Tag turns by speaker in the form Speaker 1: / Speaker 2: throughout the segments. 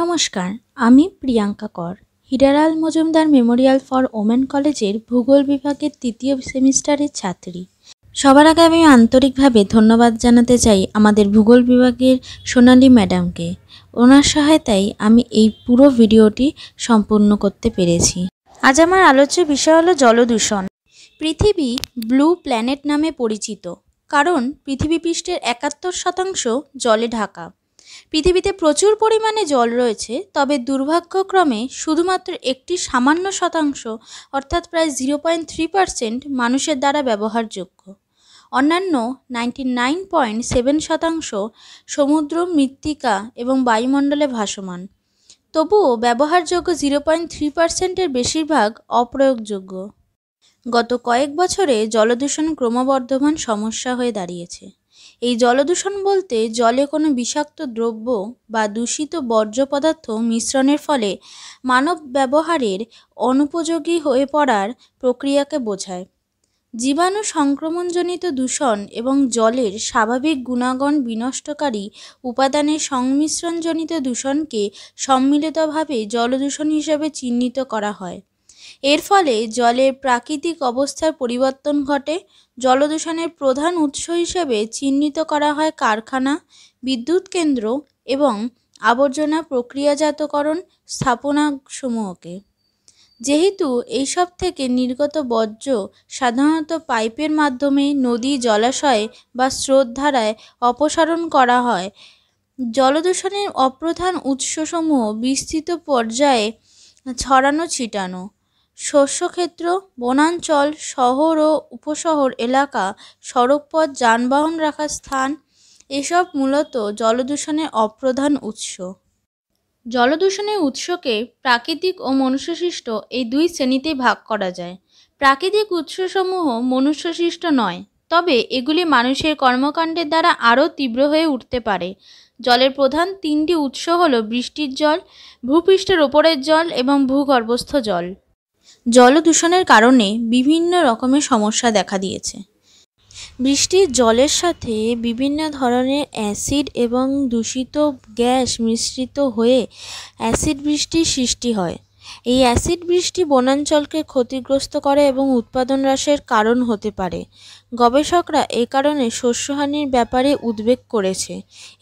Speaker 1: নমস্কার আমি Priyanka Kar Hiralal Majumdar memorial for women কলেজের ভূগোল বিভাগের তৃতীয় সেমিস্টারের ছাত্রী সবার আগে আমি আন্তরিকভাবে ধন্যবাদ জানাতে চাই আমাদের ভূগোল বিভাগের সোনালি ম্যাডামকে ওনার সহায়তায় আমি এই পুরো ভিডিওটি সম্পূর্ণ করতে পেরেছি আজ আমার আলোচ্য বিষয় হলো জলদূষণ পৃথিবী ব্লু প্ল্যানেট নামে পরিচিত কারণ পৃথিবী পৃষ্ঠের একাত্তর শতাংশ জলে ঢাকা পৃথিবীতে প্রচুর পরিমাণে জল রয়েছে তবে দুর্ভাগ্যক্রমে শুধুমাত্র একটি সামান্য শতাংশ অর্থাৎ প্রায় জিরো পয়েন্ট থ্রি পারসেন্ট মানুষের দ্বারা ব্যবহারযোগ্য অন্যান্য নাইনটি নাইন পয়েন্ট সেভেন শতাংশ সমুদ্র মৃত্তিকা এবং বায়ুমণ্ডলে ভাসমান তবুও ব্যবহারযোগ্য জিরো পয়েন্ট থ্রি পার্সেন্টের বেশিরভাগ অপ্রয়োগযোগ্য গত কয়েক বছরে জলদূষণ ক্রমবর্ধমান সমস্যা হয়ে দাঁড়িয়েছে এই জলদূষণ বলতে জলে কোনো বিষাক্ত দ্রব্য বা দূষিত বর্জ্য পদার্থ মিশ্রণের ফলে মানব ব্যবহারের অনুপযোগী হয়ে পড়ার প্রক্রিয়াকে বোঝায় জীবাণু সংক্রমণজনিত দূষণ এবং জলের স্বাভাবিক গুণাগণ বিনষ্টকারী উপাদানের সংমিশ্রণজনিত দূষণকে সম্মিলিতভাবে জলদূষণ হিসেবে চিহ্নিত করা হয় এর ফলে জলের প্রাকৃতিক অবস্থার পরিবর্তন ঘটে জলদূষণের প্রধান উৎস হিসেবে চিহ্নিত করা হয় কারখানা বিদ্যুৎ কেন্দ্র এবং আবর্জনা প্রক্রিয়াজাতকরণ স্থাপনাসমূহকে যেহেতু এইসব থেকে নির্গত বর্জ্য সাধারণত পাইপের মাধ্যমে নদী জলাশয়ে বা স্রোত ধারায় অপসারণ করা হয় জলদূষণের অপ্রধান উৎসসমূহ বিস্তৃত পর্যায়ে ছড়ানো ছিটানো শস্যক্ষেত্র বনাঞ্চল শহর ও উপশহর এলাকা সড়কপথ যানবাহন রাখার স্থান এসব মূলত জলদূষণের অপ্রধান উৎস জলদূষণের উৎসকে প্রাকৃতিক ও মনুষ্যসৃষ্ট এই দুই শ্রেণীতে ভাগ করা যায় প্রাকৃতিক উৎসসমূহ মনুষ্যসৃষ্ট নয় তবে এগুলি মানুষের কর্মকাণ্ডের দ্বারা আরও তীব্র হয়ে উঠতে পারে জলের প্রধান তিনটি উৎস হল বৃষ্টির জল ভূপৃষ্ঠের ওপরের জল এবং ভূগর্ভস্থ জল জলদূষণের কারণে বিভিন্ন রকমের সমস্যা দেখা দিয়েছে বৃষ্টির জলের সাথে বিভিন্ন ধরনের অ্যাসিড এবং দূষিত গ্যাস মিশ্রিত হয়ে অ্যাসিড বৃষ্টির সৃষ্টি হয় এই অ্যাসিড বৃষ্টি বনাঞ্চলকে ক্ষতিগ্রস্ত করে এবং উৎপাদন হ্রাসের কারণ হতে পারে গবেষকরা এ কারণে শস্যহানির ব্যাপারে উদ্বেগ করেছে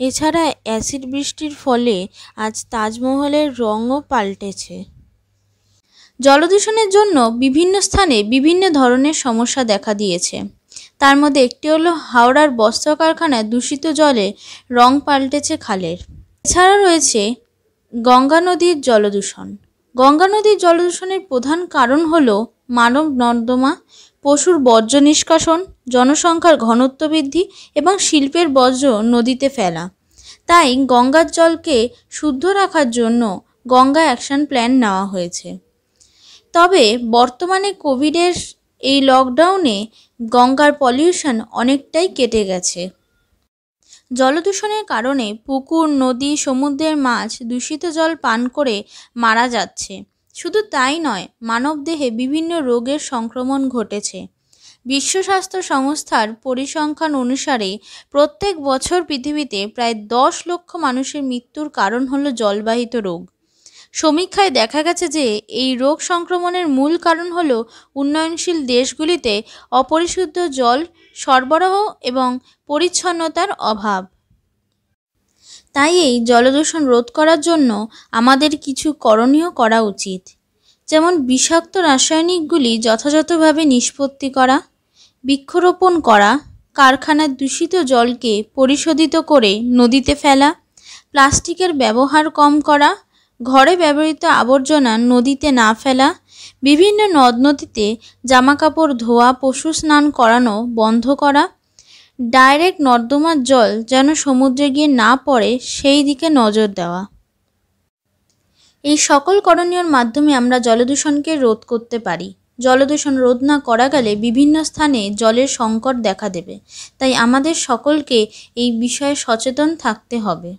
Speaker 1: এছাড়া অ্যাসিড বৃষ্টির ফলে আজ তাজমহলের রঙও পাল্টেছে জলদূষণের জন্য বিভিন্ন স্থানে বিভিন্ন ধরনের সমস্যা দেখা দিয়েছে তার মধ্যে একটি হলো হাওড়ার বস্ত্র কারখানায় দূষিত জলে রং পাল্টেছে খালের এছাড়া রয়েছে গঙ্গা নদীর জলদূষণ গঙ্গা নদীর জলদূষণের প্রধান কারণ হল মানব নর্দমা পশুর বর্জ্য নিষ্কাশন জনসংখ্যার ঘনত্ব বৃদ্ধি এবং শিল্পের বর্জ্য নদীতে ফেলা তাই গঙ্গার জলকে শুদ্ধ রাখার জন্য গঙ্গা অ্যাকশন প্ল্যান নেওয়া হয়েছে তবে বর্তমানে কোভিডের এই লকডাউনে গঙ্গার পলিউশন অনেকটাই কেটে গেছে জলদূষণের কারণে পুকুর নদী সমুদ্রের মাছ দূষিত জল পান করে মারা যাচ্ছে শুধু তাই নয় মানবদেহে বিভিন্ন রোগের সংক্রমণ ঘটেছে বিশ্ব স্বাস্থ্য সংস্থার পরিসংখ্যান অনুসারে প্রত্যেক বছর পৃথিবীতে প্রায় দশ লক্ষ মানুষের মৃত্যুর কারণ হল জলবাহিত রোগ সমীক্ষায় দেখা গেছে যে এই রোগ সংক্রমণের মূল কারণ হল উন্নয়নশীল দেশগুলিতে অপরিশুদ্ধ জল সরবরাহ এবং পরিচ্ছন্নতার অভাব তাই এই জলদূষণ রোধ করার জন্য আমাদের কিছু করণীয় করা উচিত যেমন বিষাক্ত রাসায়নিকগুলি যথাযথভাবে নিষ্পত্তি করা বৃক্ষরোপণ করা কারখানার দূষিত জলকে পরিশোধিত করে নদীতে ফেলা প্লাস্টিকের ব্যবহার কম করা ঘরে ব্যবহৃত আবর্জনা নদীতে না ফেলা বিভিন্ন নদ নদীতে জামাকাপড় ধোয়া পশু স্নান করানো বন্ধ করা ডাইরেক্ট নর্দমার জল যেন সমুদ্রে গিয়ে না পড়ে সেই দিকে নজর দেওয়া এই সকল করণীয়র মাধ্যমে আমরা জলদূষণকে রোধ করতে পারি জলদূষণ রোধ না করা গেলে বিভিন্ন স্থানে জলের সংকট দেখা দেবে তাই আমাদের সকলকে এই বিষয়ে সচেতন থাকতে হবে